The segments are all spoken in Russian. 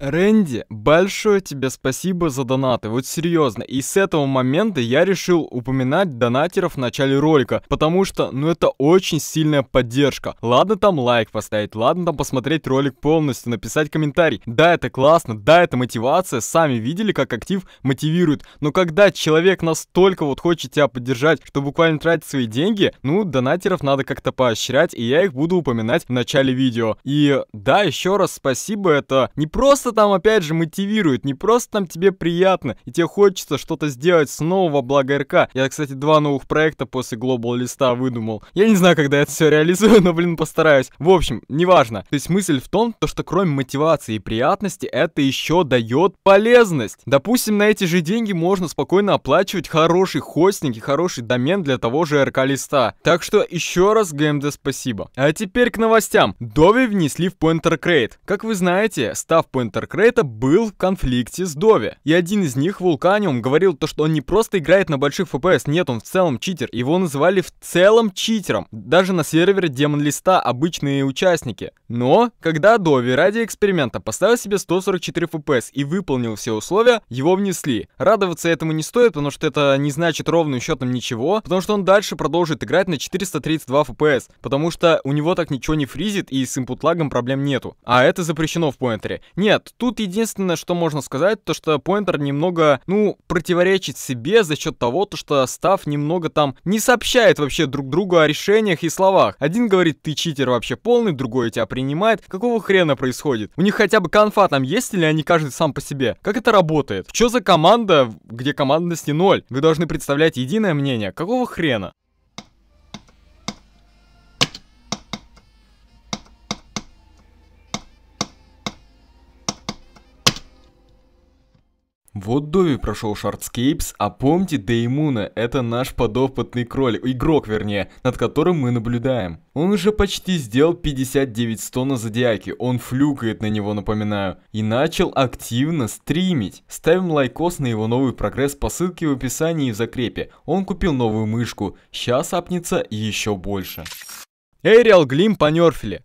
Рэнди, большое тебе спасибо за донаты, вот серьезно. И с этого момента я решил упоминать донатеров в начале ролика, потому что, ну это очень сильная поддержка. Ладно там лайк поставить, ладно там посмотреть ролик полностью, написать комментарий. Да, это классно, да, это мотивация, сами видели, как актив мотивирует. Но когда человек настолько вот хочет тебя поддержать, что буквально тратит свои деньги, ну донатеров надо как-то поощрять, и я их буду упоминать в начале видео. И да, еще раз спасибо, это не просто Сердце там опять же мотивирует, не просто там тебе приятно, и тебе хочется что-то сделать снова во благо РК. Я, кстати, два новых проекта после Global Листа выдумал. Я не знаю, когда это все реализую, но, блин, постараюсь. В общем, неважно. То есть мысль в том, то, что кроме мотивации и приятности, это еще дает полезность. Допустим, на эти же деньги можно спокойно оплачивать хороший хостинг и хороший домен для того же РК-листа. Так что еще раз ГМД спасибо. А теперь к новостям. Дови внесли в Pointer Crate. Как вы знаете, став Pointer Доктор Крейта был в конфликте с Дови. И один из них, Вулканиум, говорил то, что он не просто играет на больших FPS, нет, он в целом читер. Его называли в целом читером. Даже на сервере Демон Листа обычные участники. Но, когда Дови ради эксперимента поставил себе 144 FPS и выполнил все условия, его внесли. Радоваться этому не стоит, потому что это не значит ровным счетом ничего, потому что он дальше продолжит играть на 432 FPS, потому что у него так ничего не фризит и с input лагом проблем нету. А это запрещено в поинтере. Нет, тут единственное, что можно сказать, то что Поинтер немного, ну, противоречит себе за счет того, то что Став немного там не сообщает вообще друг другу о решениях и словах. Один говорит, ты читер вообще полный, другой тебя принимает. Какого хрена происходит? У них хотя бы конфа там есть или они каждый сам по себе? Как это работает? Что за команда, где командности ноль? Вы должны представлять единое мнение. Какого хрена? Вот Дови прошел Шартскейпс, а помните Деймуна, это наш подопытный кролик, игрок вернее, над которым мы наблюдаем. Он уже почти сделал 59 100 на Зодиаке, он флюкает на него, напоминаю, и начал активно стримить. Ставим лайкос на его новый прогресс по ссылке в описании и в закрепе. Он купил новую мышку, сейчас апнется еще больше. Эриал Глим понерфили.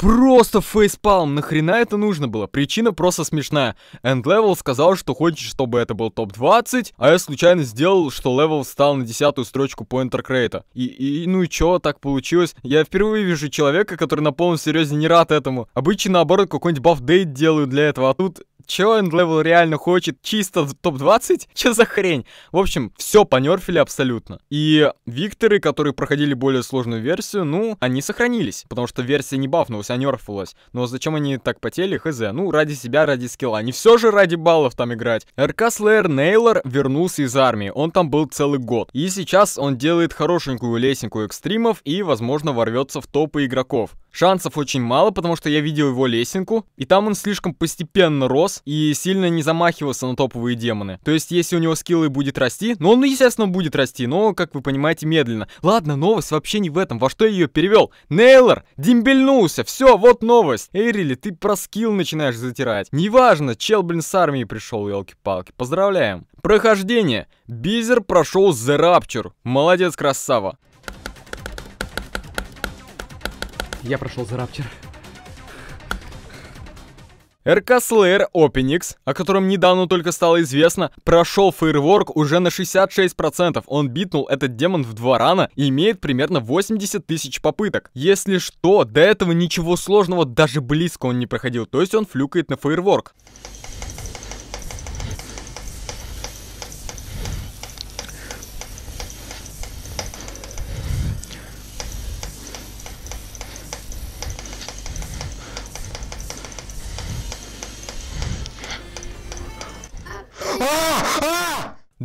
Просто фейспалм, нахрена это нужно было? Причина просто смешная. End Level сказал, что хочет, чтобы это был топ-20, а я случайно сделал, что левел встал на десятую строчку по Интеркрейта. И, и ну и чё, так получилось? Я впервые вижу человека, который на полном серьезе не рад этому. Обычно наоборот какой-нибудь бафдейт делаю для этого, а тут Че Endlevel реально хочет чисто в топ-20? Че за хрень? В общем, все понерфили абсолютно. И Викторы, которые проходили более сложную версию, ну, они сохранились, потому что версия не бафнулась, а нерфилась. Но зачем они так потели, хз? Ну, ради себя, ради скилла. Не все же ради баллов там играть. РК Slayer Нейлор вернулся из армии, он там был целый год. И сейчас он делает хорошенькую лесенку экстримов и, возможно, ворвется в топы игроков. Шансов очень мало, потому что я видел его лесенку, и там он слишком постепенно рос и сильно не замахивался на топовые демоны. То есть, если у него скиллы будет расти, ну он, естественно, будет расти, но, как вы понимаете, медленно. Ладно, новость вообще не в этом, во что я ее перевел? Нейлор, дембельнулся, все, вот новость. Эрили, ты про скилл начинаешь затирать. Неважно, чел, блин, с армии пришел, елки-палки, поздравляем. Прохождение. Бизер прошел The Rapture. Молодец, красава. Я прошел за Раптер. РК Slayer Opinix, о котором недавно только стало известно, прошел фейерворк уже на 66%. Он битнул этот демон в два рана и имеет примерно 80 тысяч попыток. Если что, до этого ничего сложного даже близко он не проходил, то есть он флюкает на фейерворк.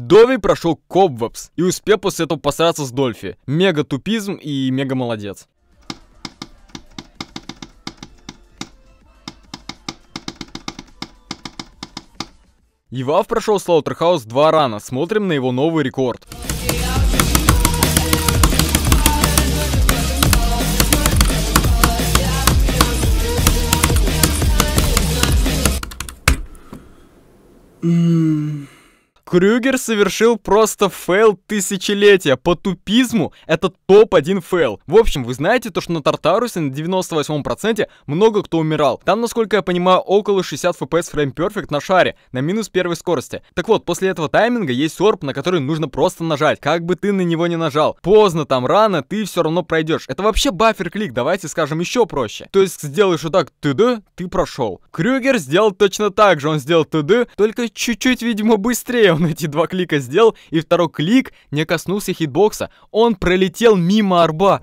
Дови прошел Кобвапс и успел после этого посраться с Дольфи. Мега тупизм и мега молодец. Ивав прошел Слаутерхаус два рана, смотрим на его новый рекорд. Mmm. Крюгер совершил просто фейл тысячелетия. По тупизму это топ-1 фейл. В общем, вы знаете то, что на Тартарусе на 98% много кто умирал. Там, насколько я понимаю, около 60 FPS фрейм перфект на шаре, на минус первой скорости. Так вот, после этого тайминга есть орб, на который нужно просто нажать. Как бы ты на него не нажал. Поздно там, рано, ты все равно пройдешь. Это вообще бафер-клик, давайте скажем еще проще. То есть сделаешь вот так, ТД, ты прошел. Крюгер сделал точно так же, он сделал ТД, только чуть-чуть, видимо, быстрее. Он он эти два клика сделал, и второй клик не коснулся хитбокса. Он пролетел мимо арба.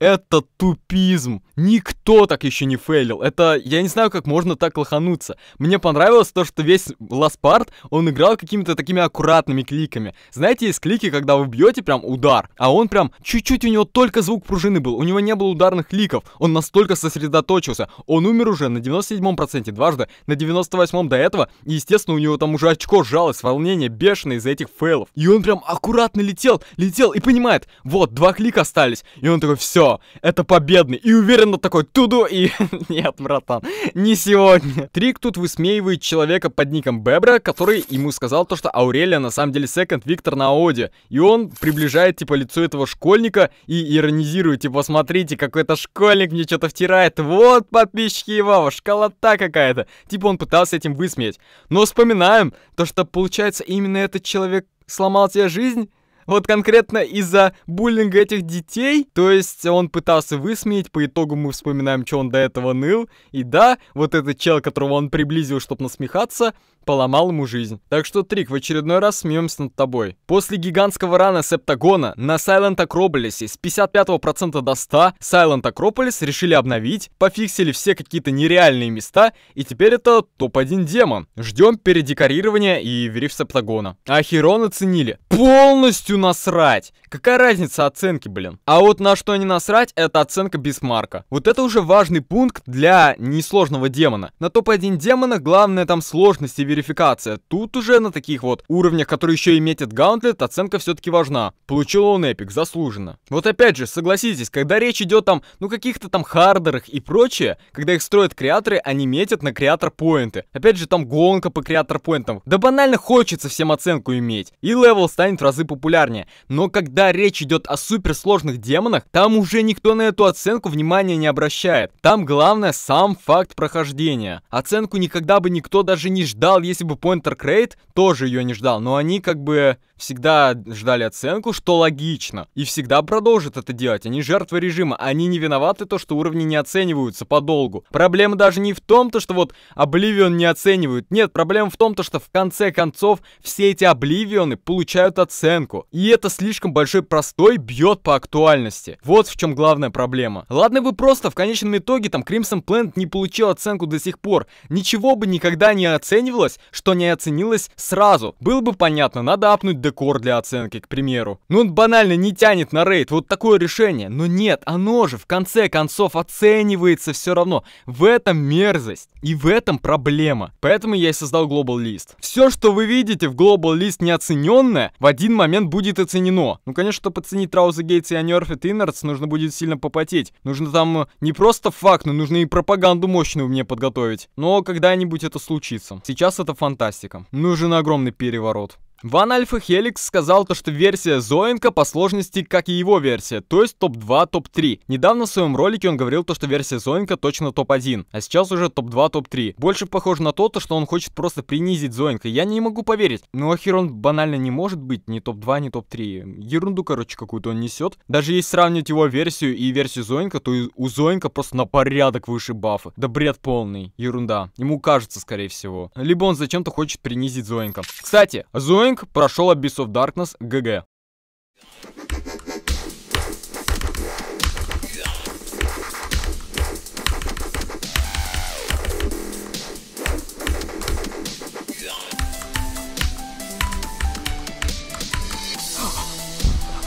Это тупизм. Никто так еще не фейлил. Это, я не знаю, как можно так лохануться. Мне понравилось то, что весь Ласпарт, он играл какими-то такими аккуратными кликами. Знаете, есть клики, когда вы бьете прям удар, а он прям чуть-чуть у него только звук пружины был, у него не было ударных кликов, он настолько сосредоточился. Он умер уже на 97% дважды, на 98% до этого, и, естественно, у него там уже очко сжалось, волнение бешеное из-за этих фейлов. И он прям аккуратно летел, летел и понимает, вот, два клика остались. И он такой, все, это победный. И уверенно такой, туду, и... Нет, братан, не сегодня. Трик тут высмеивает человека под ником Бебра, который ему сказал то, что Аурелия на самом деле секонд Виктор на Оде. И он приближает, типа, лицо этого школьника и иронизирует, типа, смотрите, какой-то школьник мне что-то втирает. Вот, подписчики его, школота какая-то. Типа, он пытался этим высмеять. Но вспоминаем то, что, получается, именно этот человек сломал тебе жизнь? вот конкретно из-за буллинга этих детей, то есть он пытался высмеять, по итогу мы вспоминаем, что он до этого ныл, и да, вот этот чел, которого он приблизил, чтобы насмехаться, поломал ему жизнь. Так что, Трик, в очередной раз смеемся над тобой. После гигантского рана Септагона на Сайлент Акрополисе с 55% до 100 Сайлент Акрополис решили обновить, пофиксили все какие-то нереальные места, и теперь это топ-1 демон. Ждем передекорирования и вериф Септагона. А Херон оценили. Полностью насрать! Какая разница оценки, блин? А вот на что не насрать, это оценка Бисмарка. Вот это уже важный пункт для несложного демона. На топ-1 демона главное там сложность и верификация верификация. Тут уже на таких вот уровнях, которые еще и метят гаунтлет, оценка все-таки важна. Получил он эпик, заслуженно. Вот опять же, согласитесь, когда речь идет там, ну каких-то там хардерах и прочее, когда их строят креаторы, они метят на креатор поинты. Опять же, там гонка по креатор поинтам. Да банально хочется всем оценку иметь. И левел станет в разы популярнее. Но когда речь идет о суперсложных демонах, там уже никто на эту оценку внимания не обращает. Там главное сам факт прохождения. Оценку никогда бы никто даже не ждал, если бы Pointer Crate тоже ее не ждал, но они как бы всегда ждали оценку, что логично, и всегда продолжат это делать. Они жертвы режима, они не виноваты то, что уровни не оцениваются подолгу. Проблема даже не в том, то, что вот Обливион не оценивают. Нет, проблема в том, то, что в конце концов все эти Обливионы получают оценку. И это слишком большой простой бьет по актуальности. Вот в чем главная проблема. Ладно вы просто в конечном итоге там Crimson Planet не получил оценку до сих пор. Ничего бы никогда не оценивалось, что не оценилось сразу. Было бы понятно, надо апнуть декор для оценки, к примеру. Ну он банально не тянет на рейд, вот такое решение. Но нет, оно же в конце концов оценивается все равно. В этом мерзость и в этом проблема. Поэтому я и создал Global List. Все, что вы видите в Global List неоцененное, в один момент будет оценено. Ну, конечно, чтобы оценить Трауза Гейтс и Unearthed Innards, нужно будет сильно попотеть. Нужно там э, не просто факт, но нужно и пропаганду мощную мне подготовить. Но когда-нибудь это случится. Сейчас это фантастика. Нужен огромный переворот. Ван Альфа Хеликс сказал то, что версия Зоинка по сложности, как и его версия, то есть топ-2, топ-3. Недавно в своем ролике он говорил то, что версия Зоинка точно топ-1, а сейчас уже топ-2, топ-3. Больше похоже на то, то, что он хочет просто принизить Зоинка. Я не могу поверить. Ну Но а он банально не может быть ни топ-2, ни топ-3. Ерунду, короче, какую-то он несет. Даже если сравнить его версию и версию Зоинка, то у Зоинка просто на порядок выше бафа. Да бред полный. Ерунда. Ему кажется, скорее всего. Либо он зачем-то хочет принизить Зоинка. Кстати, а Зоенко Боинг прошел Abyss of Darkness ГГ.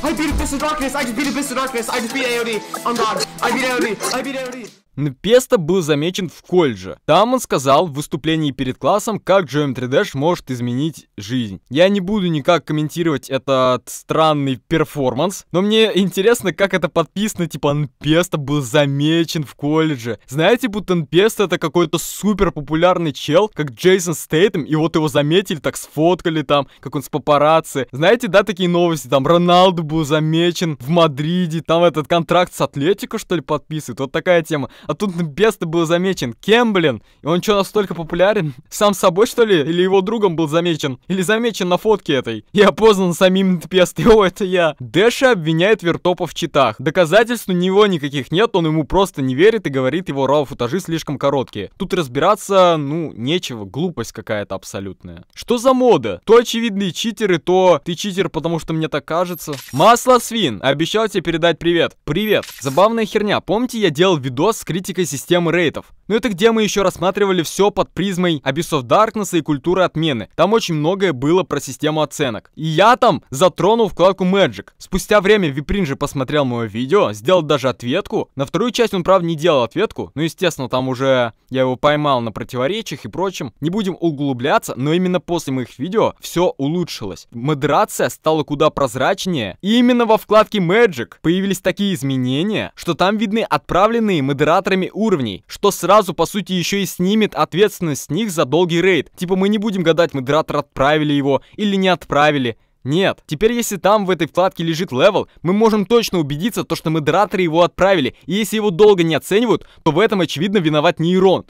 I beat Abyss of Darkness! I just beat Abyss of Darkness! I just beat AOD! I'm God! I beat AOD! I beat AOD! Песто был замечен в колледже. Там он сказал в выступлении перед классом, как Geometry Dash может изменить жизнь. Я не буду никак комментировать этот странный перформанс, но мне интересно, как это подписано, типа Нпесто был замечен в колледже. Знаете, будто Нпесто это какой-то супер популярный чел, как Джейсон Стейтем, и вот его заметили, так сфоткали там, как он с папарацци. Знаете, да, такие новости, там Роналду был замечен в Мадриде, там этот контракт с Атлетико, что ли, подписывает, вот такая тема а тут Беста был замечен. Кем, блин? И он что, настолько популярен? Сам собой, что ли? Или его другом был замечен? Или замечен на фотке этой? И опознан самим Бестой. О, это я. Дэша обвиняет Вертопа в читах. Доказательств у него никаких нет, он ему просто не верит и говорит, его рауфутажи слишком короткие. Тут разбираться, ну, нечего, глупость какая-то абсолютная. Что за мода? То очевидные читеры, то ты читер, потому что мне так кажется. Масло свин, обещал тебе передать привет. Привет. Забавная херня, помните, я делал видос с критикой системы рейтов. Но ну, это где мы еще рассматривали все под призмой Abyss of Darkness и культуры отмены. Там очень многое было про систему оценок. И я там затронул вкладку Magic. Спустя время Виприн же посмотрел мое видео, сделал даже ответку. На вторую часть он, правда, не делал ответку. Но, ну, естественно, там уже я его поймал на противоречиях и прочем. Не будем углубляться, но именно после моих видео все улучшилось. Модерация стала куда прозрачнее. И именно во вкладке Magic появились такие изменения, что там видны отправленные модерации администраторами уровней, что сразу по сути еще и снимет ответственность с них за долгий рейд. Типа мы не будем гадать, модератор отправили его или не отправили. Нет, теперь если там в этой вкладке лежит левел, мы можем точно убедиться, то, что модераторы его отправили, и если его долго не оценивают, то в этом очевидно виноват нейрон.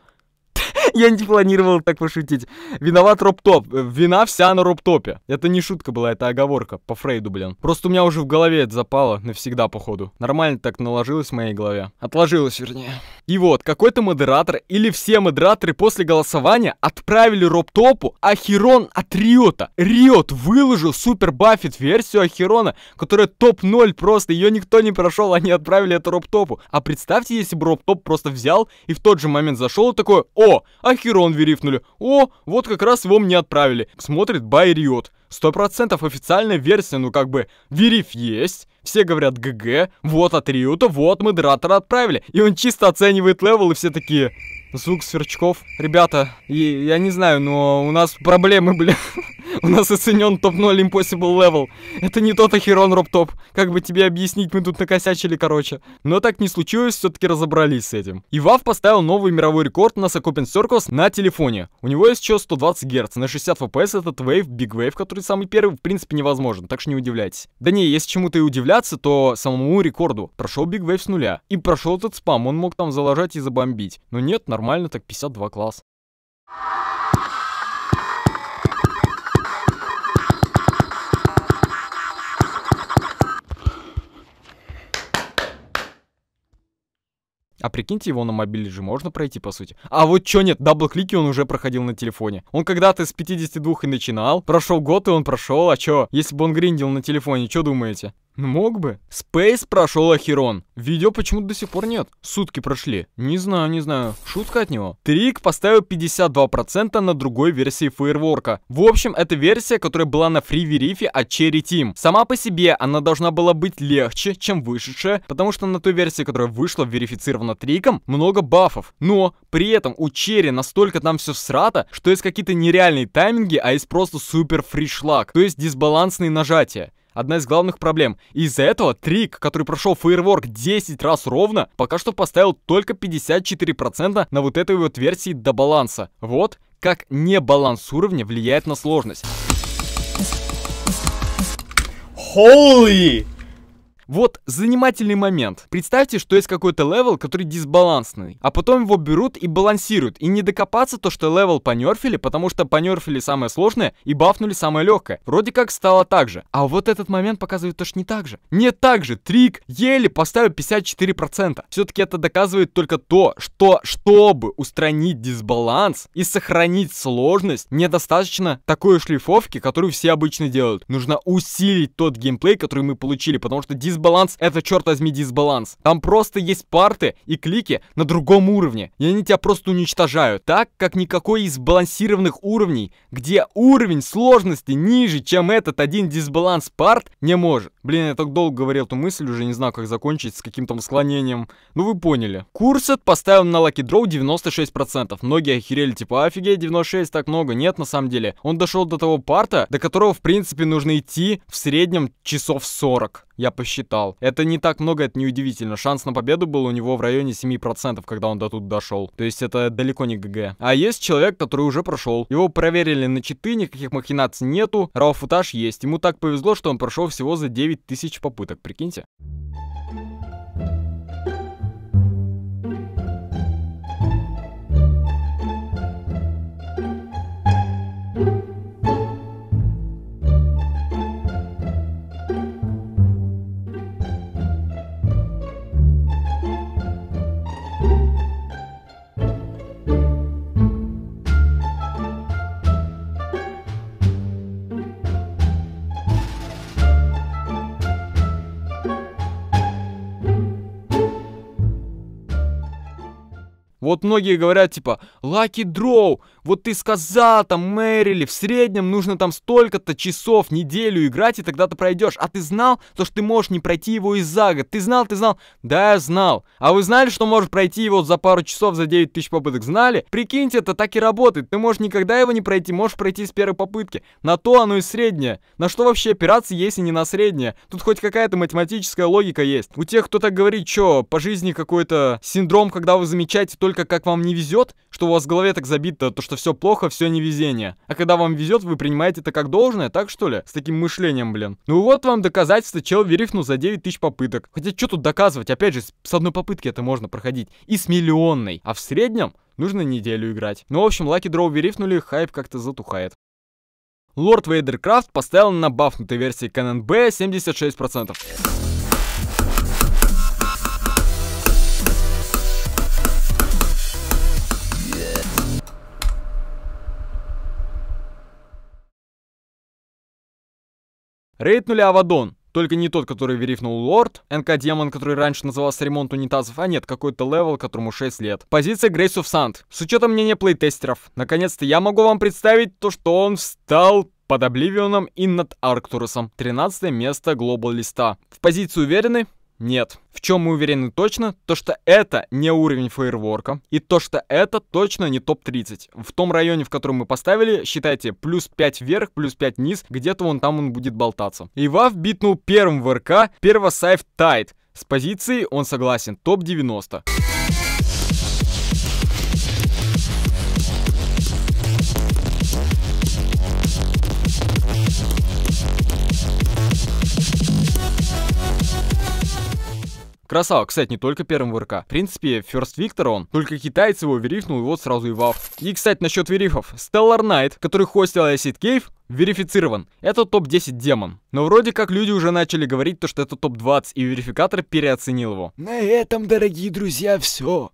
Я не планировал так пошутить. Виноват Роптоп. Вина вся на Роптопе. Это не шутка была, это оговорка. По Фрейду, блин. Просто у меня уже в голове это запало навсегда, походу. Нормально так наложилось в моей голове. Отложилось, вернее. И вот, какой-то модератор или все модераторы после голосования отправили Роптопу Ахерон от Риота. Риот выложил супер баффит версию Ахерона, которая топ-0 просто, ее никто не прошел, они отправили это Роптопу. А представьте, если бы Роптоп просто взял и в тот же момент зашел и такой, о, а Херон верифнули. О, вот как раз его мне отправили. Смотрит Байриот. Сто процентов официальная версия, ну как бы, вериф есть. Все говорят ГГ, вот от Риута, вот модератора отправили. И он чисто оценивает левел, и все такие звук сверчков. Ребята, и, я не знаю, но у нас проблемы, бля. у нас оценен топ-0 Impossible Level. Это не тот Ахерон Роптоп. Как бы тебе объяснить, мы тут накосячили, короче. Но так не случилось, все-таки разобрались с этим. И Вав поставил новый мировой рекорд на Сокопен Circles на телефоне. У него есть еще 120 Гц. На 60 FPS этот Wave, Big Wave, который самый первый, в принципе, невозможен. Так что не удивляйтесь. Да не, если чему-то и удивляться, то самому рекорду. Прошел Big Wave с нуля. И прошел этот спам. Он мог там заложать и забомбить. Но нет, нормально нормально, так 52 класс. А прикиньте, его на мобиле же можно пройти, по сути. А вот чё нет, дабл-клики он уже проходил на телефоне. Он когда-то с 52 и начинал, прошел год и он прошел, а чё? Если бы он гриндил на телефоне, чё думаете? Ну мог бы. Space прошел Ахерон. Видео почему-то до сих пор нет. Сутки прошли. Не знаю, не знаю. Шутка от него. Трик поставил 52% на другой версии фейерворка. В общем, это версия, которая была на фриверифе от Cherry Team. Сама по себе она должна была быть легче, чем вышедшая, потому что на той версии, которая вышла верифицирована Триком, много бафов. Но при этом у Черри настолько там все всрато, что есть какие-то нереальные тайминги, а есть просто супер фришлаг, то есть дисбалансные нажатия одна из главных проблем. И из-за этого Трик, который прошел фейерворк 10 раз ровно, пока что поставил только 54% на вот этой вот версии до баланса. Вот как не баланс уровня влияет на сложность. Holy! Вот занимательный момент. Представьте, что есть какой-то левел, который дисбалансный, а потом его берут и балансируют, и не докопаться то, что левел понерфили, потому что понерфили самое сложное и бафнули самое легкое. Вроде как стало так же. А вот этот момент показывает то, что не так же. Не так же. Трик еле поставил 54%. Все-таки это доказывает только то, что чтобы устранить дисбаланс и сохранить сложность, недостаточно такой шлифовки, которую все обычно делают. Нужно усилить тот геймплей, который мы получили, потому что дисбаланс дисбаланс — это, черт возьми, дисбаланс. Там просто есть парты и клики на другом уровне, и они тебя просто уничтожают. Так, как никакой из балансированных уровней, где уровень сложности ниже, чем этот один дисбаланс парт, не может. Блин, я так долго говорил эту мысль, уже не знаю, как закончить, с каким-то склонением. Ну, вы поняли. Курсет поставил на Lucky Draw 96%. Многие охерели, типа, офигеть, 96 так много. Нет, на самом деле. Он дошел до того парта, до которого, в принципе, нужно идти в среднем часов 40 я посчитал. Это не так много, это не удивительно. Шанс на победу был у него в районе 7%, когда он до тут дошел. То есть это далеко не ГГ. А есть человек, который уже прошел. Его проверили на читы, никаких махинаций нету. Рауфутаж есть. Ему так повезло, что он прошел всего за 9000 попыток, прикиньте. Вот многие говорят, типа, Lucky Draw, вот ты сказал там Мэрили, в среднем нужно там столько-то часов, неделю играть, и тогда ты пройдешь. А ты знал, то, что ты можешь не пройти его и за год? Ты знал, ты знал? Да, я знал. А вы знали, что можешь пройти его за пару часов, за 9 тысяч попыток? Знали? Прикиньте, это так и работает. Ты можешь никогда его не пройти, можешь пройти с первой попытки. На то оно и среднее. На что вообще опираться, если не на среднее? Тут хоть какая-то математическая логика есть. У тех, кто так говорит, что по жизни какой-то синдром, когда вы замечаете только только как вам не везет, что у вас в голове так забито, то что все плохо, все невезение. А когда вам везет, вы принимаете это как должное, так что ли? С таким мышлением, блин. Ну вот вам доказательство, чел верифнул за 9 тысяч попыток. Хотя что тут доказывать? Опять же, с одной попытки это можно проходить. И с миллионной. А в среднем нужно неделю играть. Ну в общем, лаки Draw верифнули, хайп как-то затухает. Лорд Вейдеркрафт поставил на бафнутой версии КННБ 76%. Рейтнули Авадон. Только не тот, который верифнул Лорд, НК-демон, который раньше назывался ремонт унитазов, а нет, какой-то левел, которому 6 лет. Позиция Грейс оф Санд. С учетом мнения плейтестеров, наконец-то я могу вам представить то, что он встал под Обливионом и над Арктурусом. 13 место Глобал Листа. В позиции уверены, нет. В чем мы уверены точно, то что это не уровень фейерворка, и то что это точно не топ-30. В том районе, в котором мы поставили, считайте, плюс 5 вверх, плюс 5 вниз, где-то вон там он будет болтаться. И Ивав битнул первым в РК, первосайф Тайт. С позиции он согласен, топ-90. Красава, кстати, не только первым ВРК. В принципе, First Victor он. Только китайцы его верифнул, и вот сразу и вав. И, кстати, насчет верифов. Stellar Knight, который хостил Acid Cave, верифицирован. Это топ-10 демон. Но вроде как люди уже начали говорить то, что это топ-20, и верификатор переоценил его. На этом, дорогие друзья, все.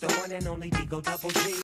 the one and only Digo Double G.